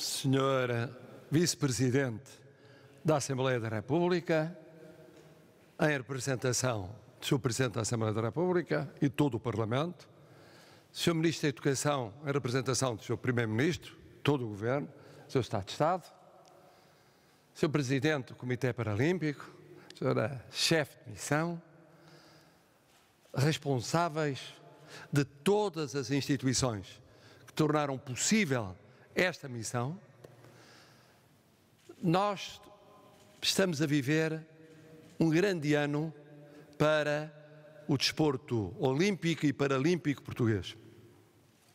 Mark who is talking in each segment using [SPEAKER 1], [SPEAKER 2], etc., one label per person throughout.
[SPEAKER 1] Senhora Vice-Presidente da Assembleia da República, em representação do Sr. Presidente da Assembleia da República e todo o Parlamento, Sr. Ministro da Educação, em representação do Sr. Primeiro-Ministro, todo o Governo, Sr. Estado de Estado, Sr. Presidente do Comitê Paralímpico, Sra. Chefe de Missão, responsáveis de todas as instituições que tornaram possível esta missão, nós estamos a viver um grande ano para o desporto olímpico e paralímpico português.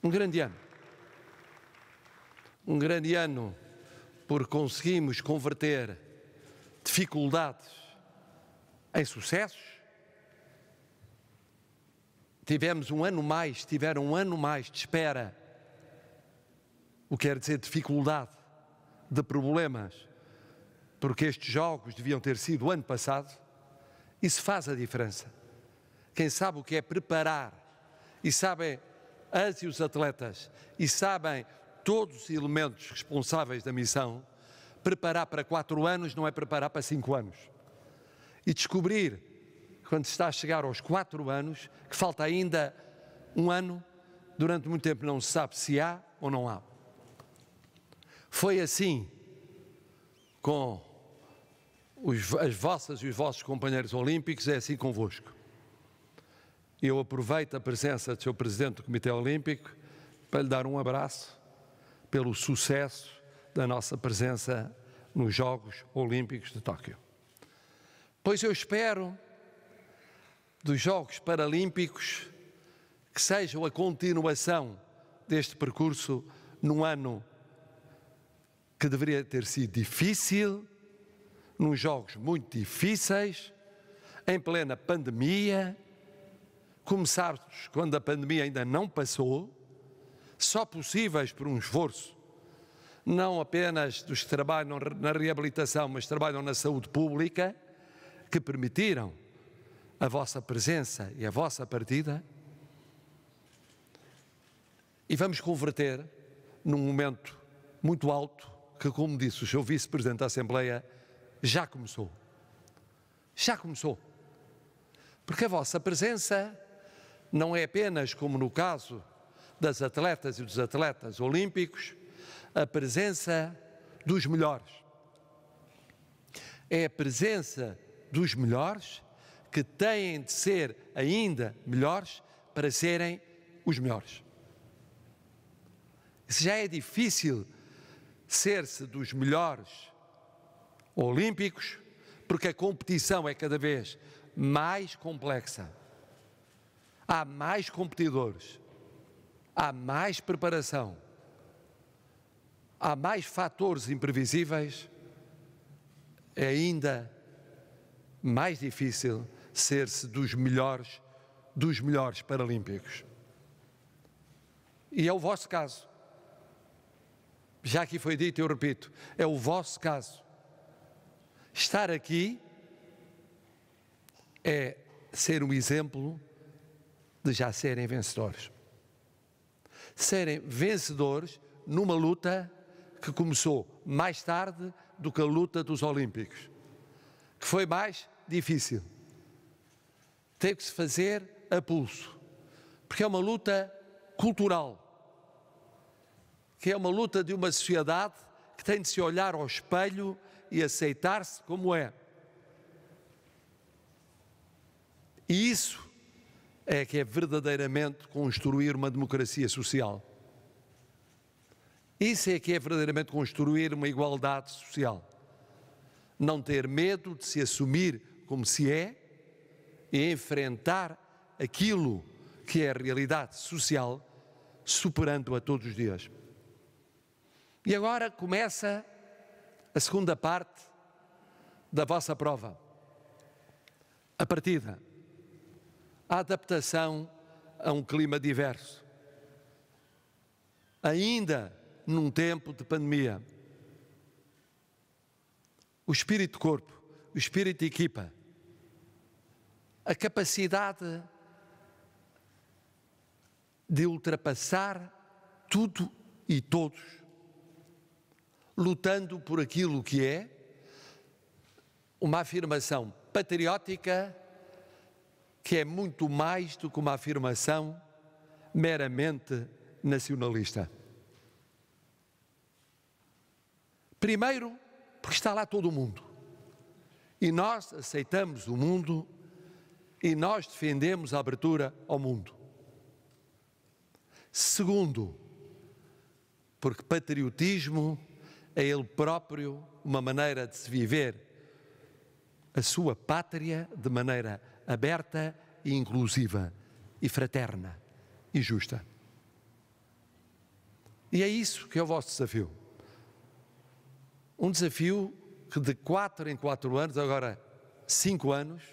[SPEAKER 1] Um grande ano. Um grande ano porque conseguimos converter dificuldades em sucessos. Tivemos um ano mais, tiveram um ano mais de espera o que quer dizer dificuldade, de problemas, porque estes jogos deviam ter sido ano passado, isso faz a diferença. Quem sabe o que é preparar e sabem as e os atletas e sabem todos os elementos responsáveis da missão, preparar para quatro anos não é preparar para cinco anos. E descobrir, quando está a chegar aos quatro anos, que falta ainda um ano, durante muito tempo não se sabe se há ou não há. Foi assim com os, as vossas e os vossos companheiros olímpicos, é assim convosco. Eu aproveito a presença do seu Presidente do Comitê Olímpico para lhe dar um abraço pelo sucesso da nossa presença nos Jogos Olímpicos de Tóquio. Pois eu espero dos Jogos Paralímpicos que sejam a continuação deste percurso num ano que deveria ter sido difícil, nos jogos muito difíceis, em plena pandemia. começados quando a pandemia ainda não passou, só possíveis por um esforço, não apenas dos que trabalham na reabilitação, mas trabalham na saúde pública, que permitiram a vossa presença e a vossa partida. E vamos converter num momento muito alto que, como disse o seu vice-presidente da Assembleia, já começou. Já começou. Porque a vossa presença não é apenas, como no caso das atletas e dos atletas olímpicos, a presença dos melhores. É a presença dos melhores que têm de ser ainda melhores para serem os melhores. Isso já é difícil ser-se dos melhores olímpicos, porque a competição é cada vez mais complexa. Há mais competidores, há mais preparação, há mais fatores imprevisíveis. É ainda mais difícil ser-se dos melhores, dos melhores paralímpicos. E é o vosso caso já que foi dito, eu repito, é o vosso caso. Estar aqui é ser um exemplo de já serem vencedores. Serem vencedores numa luta que começou mais tarde do que a luta dos Olímpicos, que foi mais difícil. Teve que se fazer a pulso, porque é uma luta cultural que é uma luta de uma sociedade que tem de se olhar ao espelho e aceitar-se como é. E isso é que é verdadeiramente construir uma democracia social. Isso é que é verdadeiramente construir uma igualdade social. Não ter medo de se assumir como se é e enfrentar aquilo que é a realidade social, superando-a todos os dias. E agora começa a segunda parte da vossa prova. A partida, a adaptação a um clima diverso. Ainda num tempo de pandemia, o espírito-corpo, o espírito-equipa, a capacidade de ultrapassar tudo e todos lutando por aquilo que é uma afirmação patriótica que é muito mais do que uma afirmação meramente nacionalista. Primeiro, porque está lá todo o mundo. E nós aceitamos o mundo e nós defendemos a abertura ao mundo. Segundo, porque patriotismo a ele próprio uma maneira de se viver a sua pátria de maneira aberta e inclusiva e fraterna e justa. E é isso que é o vosso desafio. Um desafio que de quatro em quatro anos, agora cinco anos,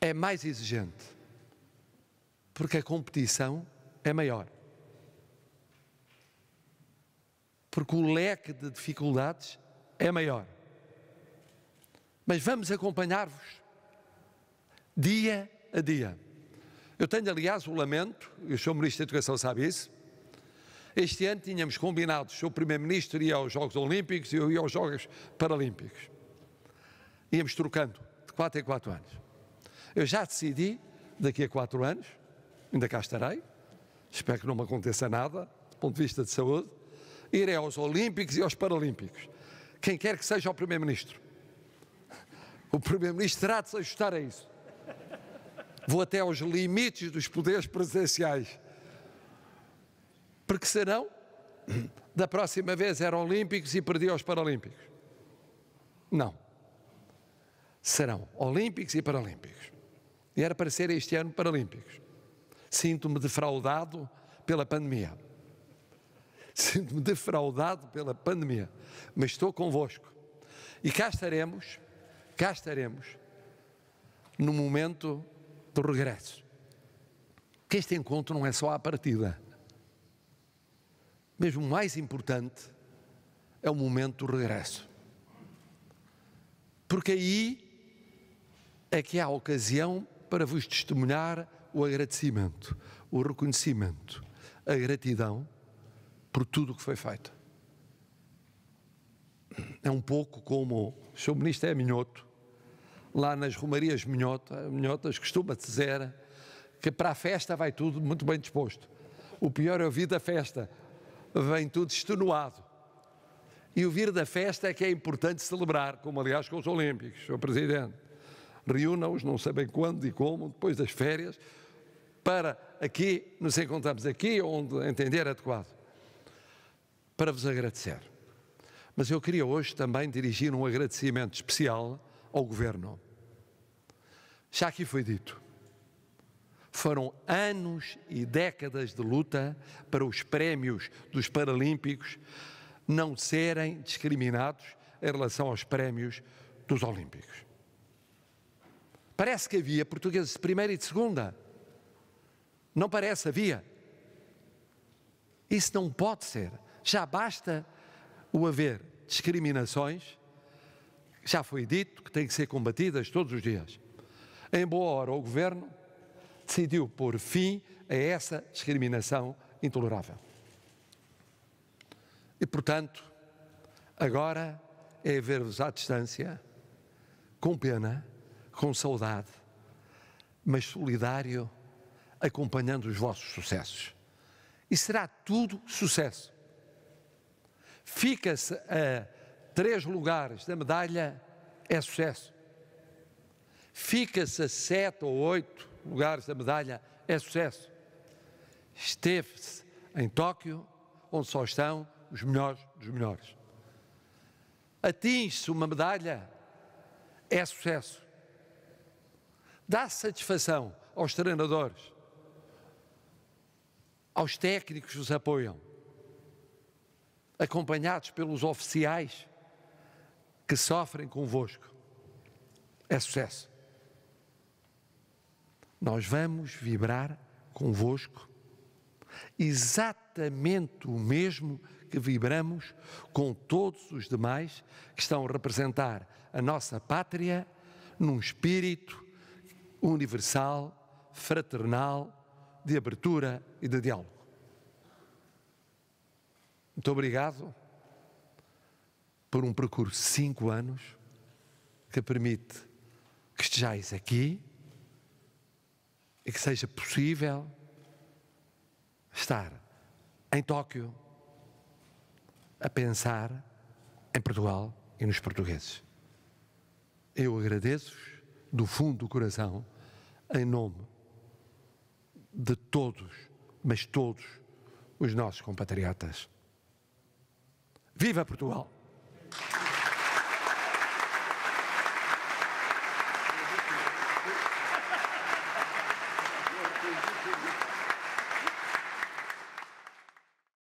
[SPEAKER 1] é mais exigente, porque a competição é maior. porque o leque de dificuldades é maior. Mas vamos acompanhar-vos dia a dia. Eu tenho, aliás, o lamento, e o Sr. Ministro da Educação sabe isso. Este ano tínhamos combinado, o Sr. Primeiro-Ministro ia aos Jogos Olímpicos e eu ia aos Jogos Paralímpicos. Íamos trocando, de 4 em 4 anos. Eu já decidi, daqui a 4 anos, ainda cá estarei, espero que não me aconteça nada, do ponto de vista de saúde, é aos Olímpicos e aos Paralímpicos. Quem quer que seja o Primeiro-Ministro. O Primeiro-Ministro terá de se ajustar a isso. Vou até aos limites dos poderes presidenciais. Porque serão, da próxima vez eram Olímpicos e perdi aos Paralímpicos. Não. Serão Olímpicos e Paralímpicos. E era para ser este ano Paralímpicos. Sinto-me defraudado pela pandemia. sinto-me defraudado pela pandemia, mas estou convosco. E cá estaremos, cá estaremos, no momento do regresso. Que este encontro não é só à partida. Mesmo mais importante é o momento do regresso. Porque aí é que há a ocasião para vos testemunhar o agradecimento, o reconhecimento, a gratidão por tudo o que foi feito. É um pouco como o seu ministro é minhoto, lá nas romarias minhota, minhotas costuma dizer que para a festa vai tudo muito bem disposto. O pior é ouvir da festa, vem tudo extenuado. E o vir da festa é que é importante celebrar, como aliás com os Olímpicos, Sr. Presidente. Reúna-os, não sabem quando e como, depois das férias, para aqui nos encontramos, aqui onde entender adequado para vos agradecer. Mas eu queria hoje também dirigir um agradecimento especial ao Governo. Já aqui foi dito, foram anos e décadas de luta para os prémios dos Paralímpicos não serem discriminados em relação aos prémios dos Olímpicos. Parece que havia portugueses de primeira e de segunda. Não parece, havia. Isso não pode ser já basta o haver discriminações, já foi dito que têm que ser combatidas todos os dias. Em boa hora, o governo decidiu pôr fim a essa discriminação intolerável. E, portanto, agora é ver-vos à distância, com pena, com saudade, mas solidário, acompanhando os vossos sucessos. E será tudo sucesso fica-se a três lugares da medalha, é sucesso. Fica-se a sete ou oito lugares da medalha, é sucesso. Esteve-se em Tóquio, onde só estão os melhores dos melhores. Atinge-se uma medalha, é sucesso. Dá satisfação aos treinadores, aos técnicos que os apoiam acompanhados pelos oficiais que sofrem convosco. É sucesso. Nós vamos vibrar convosco exatamente o mesmo que vibramos com todos os demais que estão a representar a nossa pátria num espírito universal, fraternal, de abertura e de diálogo. Muito obrigado por um percurso de cinco anos que permite que estejais aqui e que seja possível estar em Tóquio a pensar em Portugal e nos portugueses. Eu agradeço-vos do fundo do coração, em nome de todos, mas todos os nossos compatriotas. Viva Portugal!